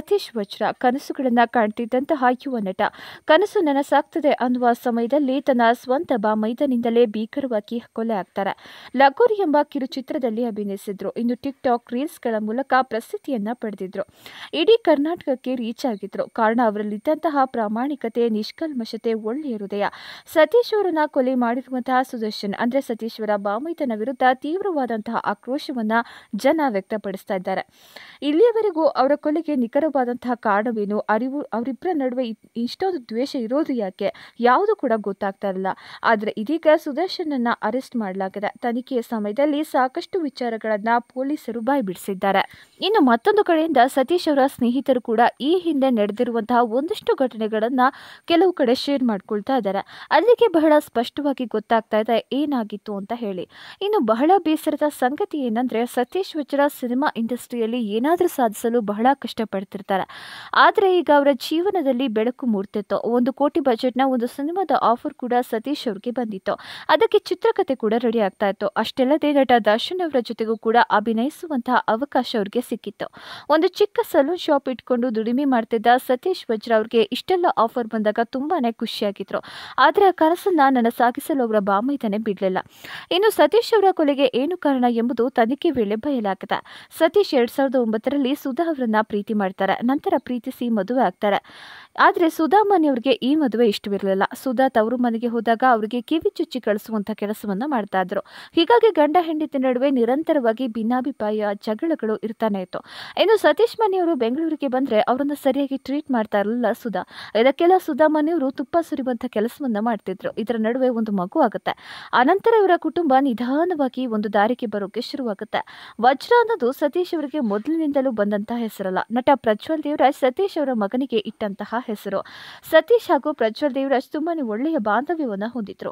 ಸತೀಶ್ ವಜ್ರ ಕನಸುಗಳನ್ನು ಕಾಣ್ತಿದ್ದಂತಹ ಯುವ ನಟ ಕನಸು ನನಸಾಗ್ತದೆ ಅನ್ನುವ ಸಮಯದಲ್ಲಿ ತನ್ನ ಸ್ವಂತ ಬಾ ಮೈದಾನಿಂದಲೇ ಭೀಕರವಾಗಿ ಕೊಲೆ ಆಗ್ತಾರೆ ಲಗೋರಿ ಎಂಬ ಕಿರುಚಿತ್ರದಲ್ಲಿ ಅಭಿನಯಿಸಿದ್ರು ಇನ್ನು ಟಿಕ್ ಟಾಕ್ ರೀಲ್ಸ್ಗಳ ಮೂಲಕ ಪ್ರಸಿದ್ಧಿಯನ್ನ ಪಡೆದಿದ್ರು ಇಡೀ ಕರ್ನಾಟಕಕ್ಕೆ ರೀಚ್ ಆಗಿದ್ರು ಕಾರಣ ಅವರಲ್ಲಿದ್ದಂತಹ ಪ್ರಾಮಾಣಿಕತೆ ನಿಷ್ಕಲ್ಮಶತೆ ಒಳ್ಳೆಯ ಹೃದಯ ಸತೀಶ್ ಅವರನ್ನ ಕೊಲೆ ಮಾಡಿರುವಂತಹ ಸುದರ್ಶನ್ ಅಂದ್ರೆ ಸತೀಶ್ ಅವರ ಬಾಮೈದನ ವಿರುದ್ಧ ತೀವ್ರವಾದಂತಹ ಆಕ್ರೋಶವನ್ನ ಜನ ವ್ಯಕ್ತಪಡಿಸ್ತಾ ಇಲ್ಲಿಯವರೆಗೂ ಅವರ ಕೊಲೆಗೆ ನಿಖರ ಸುಂದರವಾದಂತಹ ಕಾರಣವೇನು ಅರಿವು ಅವರಿಬ್ಬರ ನಡುವೆ ಇಷ್ಟೊಂದು ದ್ವೇಷ ಇರೋದು ಯಾಕೆ ಯಾವುದು ಕೂಡ ಗೊತ್ತಾಗ್ತಾ ಇಲ್ಲ ಆದರೆ ಇದೀಗ ಸುದರ್ಶನನ್ನ ಅರೆಸ್ಟ್ ಮಾಡಲಾಗಿದೆ ತನಿಖೆಯ ಸಮಯದಲ್ಲಿ ಸಾಕಷ್ಟು ವಿಚಾರಗಳನ್ನು ಪೊಲೀಸರು ಬಾಯ್ ಬಿಡಿಸಿದ್ದಾರೆ ಇನ್ನು ಮತ್ತೊಂದು ಕಡೆಯಿಂದ ಸತೀಶ್ ಅವರ ಸ್ನೇಹಿತರು ಕೂಡ ಈ ಹಿಂದೆ ನಡೆದಿರುವಂತಹ ಒಂದಷ್ಟು ಘಟನೆಗಳನ್ನು ಕೆಲವು ಕಡೆ ಶೇರ್ ಮಾಡ್ಕೊಳ್ತಾ ಇದ್ದಾರೆ ಅಲ್ಲಿಗೆ ಬಹಳ ಸ್ಪಷ್ಟವಾಗಿ ಗೊತ್ತಾಗ್ತಾ ಇದೆ ಏನಾಗಿತ್ತು ಅಂತ ಹೇಳಿ ಇನ್ನು ಬಹಳ ಬೇಸರದ ಸಂಗತಿ ಏನಂದ್ರೆ ಸತೀಶ್ ವಚರ ಸಿನಿಮಾ ಇಂಡಸ್ಟ್ರಿಯಲ್ಲಿ ಏನಾದರೂ ಸಾಧಿಸಲು ಬಹಳ ಕಷ್ಟಪಡ್ತಾರೆ ಮಾಡ್ತಿರ್ತಾರೆ ಆದರೆ ಈಗ ಅವರ ಜೀವನದಲ್ಲಿ ಬೆಳಕು ಮೂಡ್ತಿತ್ತು ಒಂದು ಕೋಟಿ ಬಜೆಟ್ನ ಒಂದು ಸಿನಿಮಾದ ಆಫರ್ ಕೂಡ ಸತೀಶ್ ಅವ್ರಿಗೆ ಬಂದಿತ್ತು ಅದಕ್ಕೆ ಚಿತ್ರಕಥೆ ಕೂಡ ರೆಡಿ ಆಗ್ತಾ ಇತ್ತು ಅಷ್ಟೆಲ್ಲದೆ ನಟ ದರ್ಶನ್ ಅವರ ಜೊತೆಗೂ ಕೂಡ ಅಭಿನಯಿಸುವಂತಹ ಅವಕಾಶ ಅವ್ರಿಗೆ ಸಿಕ್ಕಿತ್ತು ಒಂದು ಚಿಕ್ಕ ಸಲೂನ್ ಶಾಪ್ ಇಟ್ಕೊಂಡು ದುಡಿಮೆ ಮಾಡ್ತಿದ್ದ ಸತೀಶ್ ವಜ್ರ ಅವ್ರಿಗೆ ಇಷ್ಟೆಲ್ಲ ಆಫರ್ ಬಂದಾಗ ತುಂಬಾನೇ ಖುಷಿಯಾಗಿದ್ರು ಆದರೆ ಆ ಕನಸನ್ನ ನನ್ನ ಸಾಗಿಸಲು ಅವರ ಬಾಮೈತನೆ ಬಿಡಲಿಲ್ಲ ಇನ್ನು ಸತೀಶ್ ಅವರ ಕೊಲೆಗೆ ಏನು ಕಾರಣ ಎಂಬುದು ತನಿಖೆ ವೇಳೆ ಬಯಲಾಗದ ಸತೀಶ್ ಎರಡ್ ಸಾವಿರದ ಒಂಬತ್ತರಲ್ಲಿ ಸುಧಾ ಅವರನ್ನ ಪ್ರೀತಿ ಮಾಡ್ತಾರೆ ಮಾಡ್ತಾರೆ ನಂತರ ಪ್ರೀತಿಸಿ ಮದುವೆ ಆಗ್ತಾರೆ ಆದರೆ ಸುಧಾ ಮನೆಯವ್ರಿಗೆ ಈ ಮದುವೆ ಇಷ್ಟವಿರಲಿಲ್ಲ ಸುಧಾ ತವರು ಮನೆಗೆ ಹೋದಾಗ ಅವರಿಗೆ ಕಿವಿ ಚುಚ್ಚಿ ಕಳಿಸುವಂಥ ಕೆಲಸವನ್ನು ಮಾಡ್ತಾ ಇದ್ರು ಹೀಗಾಗಿ ಗಂಡ ಹೆಂಡತಿ ನಡುವೆ ನಿರಂತರವಾಗಿ ಭಿನ್ನಾಭಿಪ್ರಾಯ ಜಗಳಗಳು ಇರ್ತಾನೆ ಇತ್ತು ಇನ್ನು ಸತೀಶ್ ಮನೆಯವರು ಬೆಂಗಳೂರಿಗೆ ಬಂದರೆ ಅವರನ್ನು ಸರಿಯಾಗಿ ಟ್ರೀಟ್ ಮಾಡ್ತಾ ಇರಲಿಲ್ಲ ಸುಧಾ ಇದಕ್ಕೆಲ್ಲ ಸುಧಾ ಮನೆಯವರು ತುಪ್ಪ ಸುರಿಯುವಂಥ ಕೆಲಸವನ್ನು ಮಾಡ್ತಿದ್ರು ಇದರ ನಡುವೆ ಒಂದು ಮಗು ಆಗುತ್ತೆ ಆನಂತರ ಇವರ ಕುಟುಂಬ ನಿಧಾನವಾಗಿ ಒಂದು ದಾರಿಗೆ ಬರೋಕೆ ಶುರುವಾಗುತ್ತೆ ವಜ್ರ ಅನ್ನೋದು ಸತೀಶ್ ಅವರಿಗೆ ಮೊದಲಿನಿಂದಲೂ ಬಂದಂತಹ ಹೆಸರಲ್ಲ ನಟ ಪ್ರಜ್ವಲ್ ದೇವರಾಜ್ ಸತೀಶ್ ಅವರ ಮಗನಿಗೆ ಇಟ್ಟಂತಹ ಹೆಸರು ಸತೀಶ್ ಹಾಗೂ ಪ್ರಜ್ವಲ್ ದೇವರಾಜ್ ತುಂಬಾನೇ ಒಳ್ಳೆಯ ಬಾಂಧವ್ಯವನ್ನು ಹೊಂದಿದ್ರು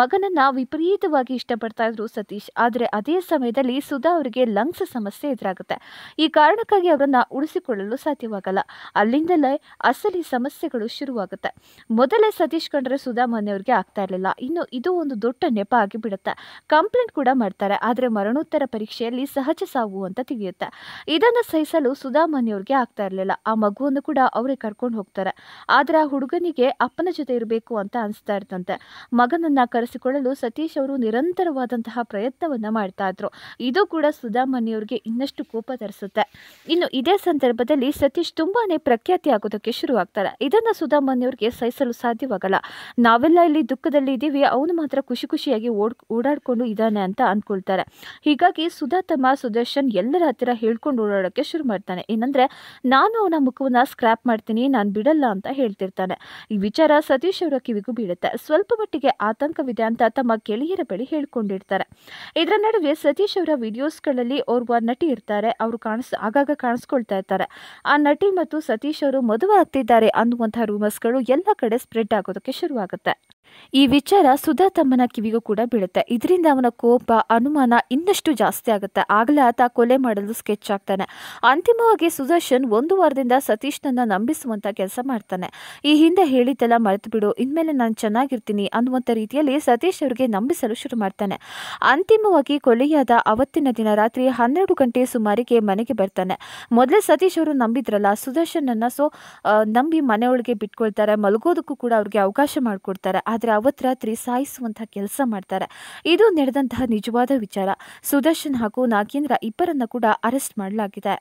ಮಗನನ್ನ ವಿಪರೀತವಾಗಿ ಇಷ್ಟಪಡ್ತಾ ಇದ್ರು ಸತೀಶ್ ಆದರೆ ಅದೇ ಸಮಯದಲ್ಲಿ ಸುಧಾ ಅವರಿಗೆ ಲಂಗ್ಸ್ ಸಮಸ್ಯೆ ಎದುರಾಗುತ್ತೆ ಈ ಕಾರಣಕ್ಕಾಗಿ ಅವರನ್ನ ಉಳಿಸಿಕೊಳ್ಳಲು ಸಾಧ್ಯವಾಗಲ್ಲ ಅಲ್ಲಿಂದಲೇ ಅಸಲಿ ಸಮಸ್ಯೆಗಳು ಶುರುವಾಗುತ್ತೆ ಮೊದಲೇ ಸತೀಶ್ ಕಂಡ್ರೆ ಸುಧಾ ಮನೆಯವ್ರಿಗೆ ಆಗ್ತಾ ಇರಲಿಲ್ಲ ಇನ್ನು ಇದು ಒಂದು ದೊಡ್ಡ ನೆಪ ಬಿಡುತ್ತೆ ಕಂಪ್ಲೇಂಟ್ ಕೂಡ ಮಾಡ್ತಾರೆ ಆದರೆ ಮರಣೋತ್ತರ ಪರೀಕ್ಷೆಯಲ್ಲಿ ಸಹಜ ಸಾವು ಅಂತ ತಿಳಿಯುತ್ತೆ ಇದನ್ನು ಸಹಿಸಲು ಸುಧಾ ಮನೆಯವ್ರಿಗೆ ಆಗ್ತಾ ಆಗ್ತಾ ಇರಲಿಲ್ಲ ಆ ಮಗುವನ್ನು ಕೂಡ ಅವರೇ ಕರ್ಕೊಂಡು ಹೋಗ್ತಾರೆ ಆದರೆ ಆ ಹುಡುಗನಿಗೆ ಅಪ್ಪನ ಜೊತೆ ಇರಬೇಕು ಅಂತ ಅನಿಸ್ತಾ ಇರ್ತಂತೆ ಮಗನನ್ನು ಕರೆಸಿಕೊಳ್ಳಲು ಸತೀಶ್ ಅವರು ನಿರಂತರವಾದಂತಹ ಪ್ರಯತ್ನವನ್ನ ಮಾಡ್ತಾ ಇದ್ರು ಇದು ಕೂಡ ಸುಧಾಮಣಿಯವರಿಗೆ ಇನ್ನಷ್ಟು ಕೋಪ ತರಿಸುತ್ತೆ ಇನ್ನು ಇದೇ ಸಂದರ್ಭದಲ್ಲಿ ಸತೀಶ್ ತುಂಬಾನೇ ಪ್ರಖ್ಯಾತಿ ಆಗೋದಕ್ಕೆ ಶುರು ಶುರುವಾಗ್ತಾರೆ ಇದನ್ನು ಸುಧಾಮಣಿಯವರಿಗೆ ಸಹಿಸಲು ಸಾಧ್ಯವಾಗಲ್ಲ ನಾವೆಲ್ಲ ಇಲ್ಲಿ ದುಃಖದಲ್ಲಿ ಇದ್ದೀವಿ ಅವನು ಮಾತ್ರ ಖುಷಿ ಖುಷಿಯಾಗಿ ಓಡ್ ಓಡಾಡಿಕೊಂಡು ಇದ್ದಾನೆ ಅಂತ ಅಂದ್ಕೊಳ್ತಾರೆ ಹೀಗಾಗಿ ಸುಧಾ ತಮ್ಮ ಸುದರ್ಶನ್ ಎಲ್ಲರ ಹತ್ತಿರ ಹೇಳ್ಕೊಂಡು ಓಡಾಡೋಕ್ಕೆ ಶುರು ಮಾಡ್ತಾನೆ ಏನಂದ್ರೆ ನಾನು ಅವನ ಮುಖವನ್ನ ಸ್ಕ್ರ್ಯಾಪ್ ಮಾಡ್ತೀನಿ ನಾನು ಬಿಡಲ್ಲ ಅಂತ ಹೇಳ್ತಿರ್ತಾನೆ ಈ ವಿಚಾರ ಸತೀಶ್ ಅವರ ಕಿವಿಗೂ ಬೀಳುತ್ತೆ ಸ್ವಲ್ಪ ಮಟ್ಟಿಗೆ ಆತಂಕವಿದೆ ಅಂತ ತಮ್ಮ ಗೆಳೆಯರ ಬಳಿ ಹೇಳ್ಕೊಂಡಿರ್ತಾರೆ ಇದರ ನಡುವೆ ಸತೀಶ್ ಅವರ ವಿಡಿಯೋಸ್ಗಳಲ್ಲಿ ಓರ್ವ ನಟಿ ಇರ್ತಾರೆ ಅವರು ಕಾಣಿಸ್ ಆಗಾಗ ಕಾಣಿಸ್ಕೊಳ್ತಾ ಇರ್ತಾರೆ ಆ ನಟಿ ಮತ್ತು ಸತೀಶ್ ಅವರು ಮದುವೆ ಆಗ್ತಿದ್ದಾರೆ ಅನ್ನುವಂಥ ರೂಮರ್ಸ್ಗಳು ಎಲ್ಲ ಕಡೆ ಸ್ಪ್ರೆಡ್ ಆಗೋದಕ್ಕೆ ಶುರುವಾಗುತ್ತೆ ಈ ವಿಚಾರ ಸುಧಾ ತಮ್ಮನ ಕಿವಿಗೂ ಕೂಡ ಬೀಳುತ್ತೆ ಇದರಿಂದ ಅವನ ಕೋಪ ಅನುಮಾನ ಇನ್ನಷ್ಟು ಜಾಸ್ತಿ ಆಗುತ್ತೆ ಆಗಲೇ ಆತ ಕೊಲೆ ಮಾಡಲು ಸ್ಕೆಚ್ ಆಗ್ತಾನೆ ಅಂತಿಮವಾಗಿ ಸುದರ್ಶನ್ ಒಂದು ವಾರದಿಂದ ಸತೀಶ್ನನ್ನ ನಂಬಿಸುವಂತ ಕೆಲಸ ಮಾಡ್ತಾನೆ ಈ ಹಿಂದೆ ಹೇಳಿದ್ದೆಲ್ಲ ಮರೆತು ಬಿಡು ಇನ್ಮೇಲೆ ನಾನು ಚೆನ್ನಾಗಿರ್ತೀನಿ ಅನ್ನುವಂತ ರೀತಿಯಲ್ಲಿ ಸತೀಶ್ ಅವರಿಗೆ ನಂಬಿಸಲು ಶುರು ಮಾಡ್ತಾನೆ ಅಂತಿಮವಾಗಿ ಕೊಲೆಯಾದ ಅವತ್ತಿನ ದಿನ ರಾತ್ರಿ ಹನ್ನೆರಡು ಗಂಟೆ ಸುಮಾರಿಗೆ ಮನೆಗೆ ಬರ್ತಾನೆ ಮೊದಲೇ ಸತೀಶ್ ಅವರು ನಂಬಿದ್ರಲ್ಲ ಸುದರ್ಶನ್ ಅನ್ನ ಸೊ ನಂಬಿ ಮನೆಯೊಳಗೆ ಬಿಟ್ಕೊಳ್ತಾರೆ ಮಲಗೋದಕ್ಕೂ ಕೂಡ ಅವ್ರಿಗೆ ಅವಕಾಶ ಮಾಡಿಕೊಡ್ತಾರೆ ಆದರೆ ಅವತ್ರ ರಾತ್ರಿ ಸಾಯಿಸುವಂತಹ ಕೆಲಸ ಮಾಡ್ತಾರೆ ಇದು ನಡೆದಂತಹ ನಿಜವಾದ ವಿಚಾರ ಸುದರ್ಶನ್ ಹಾಗೂ ನಾಗೇಂದ್ರ ಇಬ್ಬರನ್ನ ಕೂಡ ಅರೆಸ್ಟ್ ಮಾಡಲಾಗಿದೆ